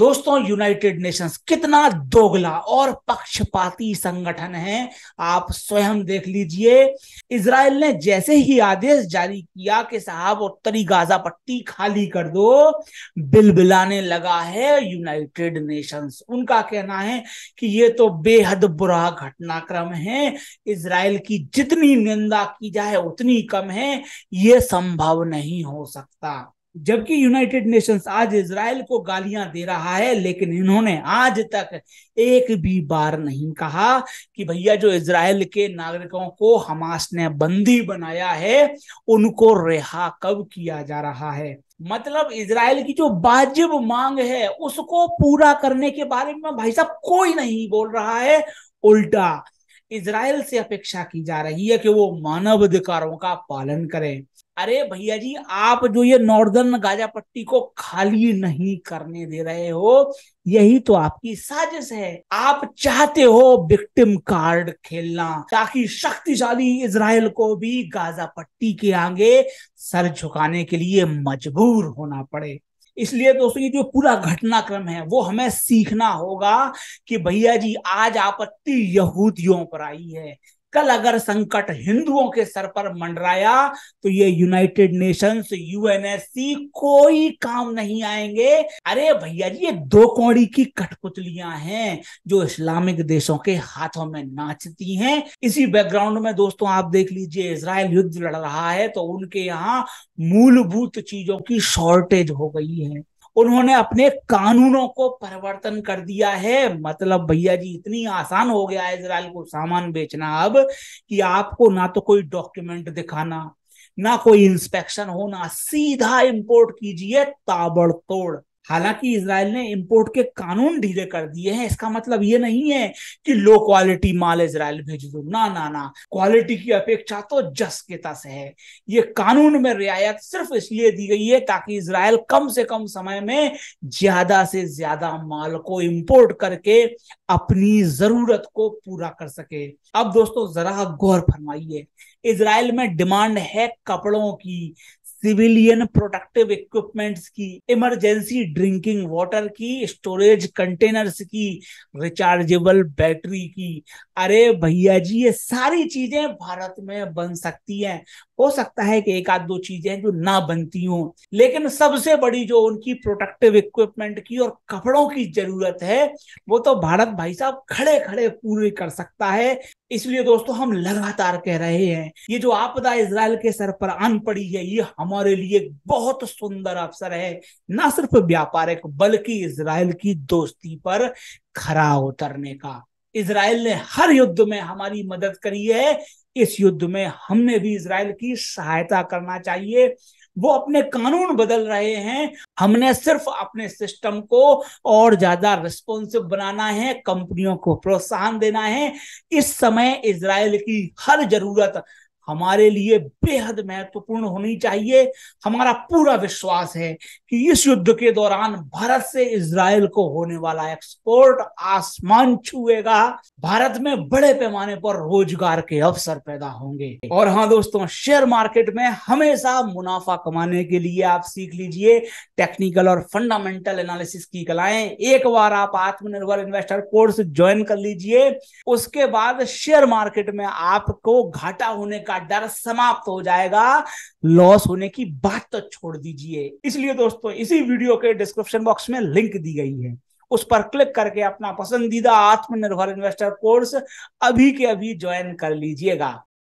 दोस्तों United Nations कितना दोगला और पक्षपाती संगठन है आप स्वयं देख लीजिए इसराइल ने जैसे ही आदेश जारी किया कि साहब उत्तरी गाजा पट्टी खाली कर दो बिलबिलाने लगा है यूनाइटेड नेशंस उनका कहना है कि ये तो बेहद बुरा घटनाक्रम है इसराइल की जितनी निंदा की जाए उतनी कम है ये संभव नहीं हो सकता जबकि यूनाइटेड नेशंस आज इसराइल को गालियां दे रहा है लेकिन इन्होंने आज तक एक भी बार नहीं कहा कि भैया जो इसराइल के नागरिकों को हमास ने बंदी बनाया है उनको रिहा कब किया जा रहा है मतलब इसराइल की जो वाजिब मांग है उसको पूरा करने के बारे में भाई साहब कोई नहीं बोल रहा है उल्टा इसराइल से अपेक्षा की जा रही है कि वो मानवाधिकारों का पालन करें अरे भैया जी आप जो ये नॉर्दर्न गाजा पट्टी को खाली नहीं करने दे रहे हो यही तो आपकी साजिश है आप चाहते हो विक्टिम कार्ड खेलना ताकि शक्तिशाली इसराइल को भी गाजा पट्टी के आगे सर झुकाने के लिए मजबूर होना पड़े इसलिए दोस्तों ये जो पूरा घटनाक्रम है वो हमें सीखना होगा कि भैया जी आज आपत्ति यहूदियों पर आई है कल अगर संकट हिंदुओं के सर पर मंडराया तो ये यूनाइटेड नेशंस यूएनएससी कोई काम नहीं आएंगे अरे भैया जी ये दो कौड़ी की कठपुतलियां हैं जो इस्लामिक देशों के हाथों में नाचती हैं इसी बैकग्राउंड में दोस्तों आप देख लीजिए इसराइल युद्ध लड़ रहा है तो उनके यहाँ मूलभूत चीजों की शॉर्टेज हो गई है उन्होंने अपने कानूनों को परिवर्तन कर दिया है मतलब भैया जी इतनी आसान हो गया है इसराइल को सामान बेचना अब कि आपको ना तो कोई डॉक्यूमेंट दिखाना ना कोई इंस्पेक्शन होना सीधा इंपोर्ट कीजिए ताबड़तोड़ हालांकि इसराइल ने इंपोर्ट के कानून ढीले कर दिए हैं इसका मतलब ये नहीं है कि लो क्वालिटी माल इसराइल भेज दो ना ना ना क्वालिटी की अपेक्षा तो जस के तस है ये कानून में रियायत सिर्फ इसलिए दी गई है ताकि इसराइल कम से कम समय में ज्यादा से ज्यादा माल को इम्पोर्ट करके अपनी जरूरत को पूरा कर सके अब दोस्तों जरा गौर फरमाइए इसराइल में डिमांड है कपड़ों की सिविलियन प्रोडक्टिव इक्विपमेंट्स की इमरजेंसी ड्रिंकिंग वाटर की स्टोरेज कंटेनर्स की रिचार्जेबल बैटरी की अरे भैया जी ये सारी चीजें भारत में बन सकती हैं हो सकता है कि एक आध दो चीजें जो ना बनती हों लेकिन सबसे बड़ी जो उनकी प्रोटेक्टिव इक्विपमेंट की और कपड़ों की जरूरत है वो तो भारत भाई साहब खड़े खड़े पूरे कर सकता है इसलिए दोस्तों हम लगातार कह रहे हैं ये जो आपदा इसराइल के सर पर अन पड़ी है ये हमारे लिए बहुत सुंदर अवसर है ना सिर्फ व्यापारिक बल्कि इसराइल की दोस्ती पर खरा उतरने का इसराइल ने हर युद्ध में हमारी मदद करी है इस युद्ध में हमने भी इसराइल की सहायता करना चाहिए वो अपने कानून बदल रहे हैं हमने सिर्फ अपने सिस्टम को और ज्यादा रिस्पॉन्सिव बनाना है कंपनियों को प्रोत्साहन देना है इस समय इसराइल की हर जरूरत हमारे लिए बेहद महत्वपूर्ण होनी चाहिए हमारा पूरा विश्वास है कि इस युद्ध के दौरान भारत से इसराइल को होने वाला एक्सपोर्ट आसमान छुएगा भारत में बड़े पैमाने पर रोजगार के अवसर पैदा होंगे और हाँ दोस्तों शेयर मार्केट में हमेशा मुनाफा कमाने के लिए आप सीख लीजिए टेक्निकल और फंडामेंटल एनालिसिस की कलाएं एक बार आप आत्मनिर्भर इन्वेस्टर कोर्स ज्वाइन कर लीजिए उसके बाद शेयर मार्केट में आपको घाटा होने का डर समाप्त हो जाएगा लॉस होने की बात तो छोड़ दीजिए इसलिए दोस्तों इसी वीडियो के डिस्क्रिप्शन बॉक्स में लिंक दी गई है उस पर क्लिक करके अपना पसंदीदा आत्मनिर्भर इन्वेस्टर कोर्स अभी के अभी ज्वाइन कर लीजिएगा